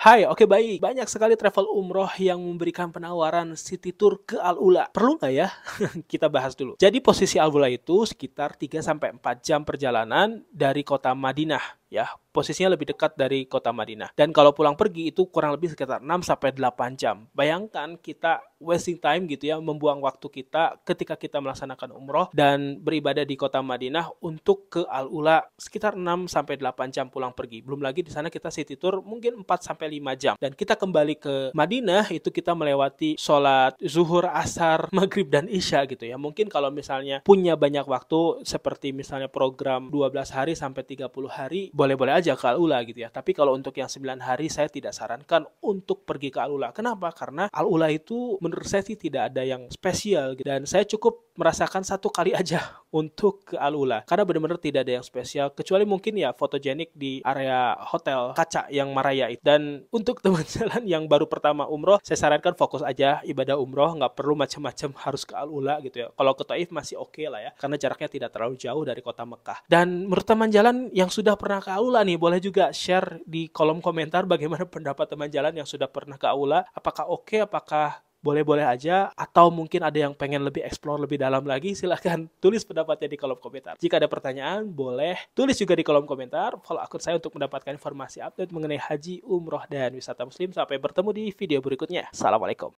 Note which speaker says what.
Speaker 1: Hai, oke okay, baik. Banyak sekali travel umroh yang memberikan penawaran city tour ke Al-Ula. Perlu nggak ya? Kita bahas dulu. Jadi posisi Al-Ula itu sekitar 3-4 jam perjalanan dari kota Madinah ya posisinya lebih dekat dari kota Madinah dan kalau pulang pergi itu kurang lebih sekitar 6 sampai 8 jam bayangkan kita wasting time gitu ya, membuang waktu kita ketika kita melaksanakan umroh dan beribadah di kota Madinah untuk ke Al-Ula sekitar 6 sampai 8 jam pulang pergi. Belum lagi di sana kita city tour mungkin 4 sampai 5 jam dan kita kembali ke Madinah itu kita melewati sholat zuhur, asar, maghrib dan isya gitu ya. Mungkin kalau misalnya punya banyak waktu seperti misalnya program 12 hari sampai 30 hari boleh-boleh aja ke Al-Ula gitu ya. Tapi kalau untuk yang 9 hari saya tidak sarankan untuk pergi ke Al-Ula. Kenapa? Karena Al-Ula itu menurut saya sih tidak ada yang spesial gitu. dan saya cukup merasakan satu kali aja untuk ke Alula karena benar-benar tidak ada yang spesial kecuali mungkin ya fotogenik di area hotel kaca yang Maraya itu dan untuk teman jalan yang baru pertama umroh saya sarankan fokus aja ibadah umroh nggak perlu macam-macam harus ke Alula gitu ya kalau ke Taif masih oke okay lah ya karena jaraknya tidak terlalu jauh dari kota Mekah dan menurut teman jalan yang sudah pernah ke Alula nih boleh juga share di kolom komentar bagaimana pendapat teman jalan yang sudah pernah ke Alula apakah oke okay, apakah boleh-boleh aja atau mungkin ada yang pengen lebih explore lebih dalam lagi silahkan tulis pendapatnya di kolom komentar. Jika ada pertanyaan boleh tulis juga di kolom komentar. Follow akun saya untuk mendapatkan informasi update mengenai haji, umroh, dan wisata muslim. Sampai bertemu di video berikutnya. Assalamualaikum.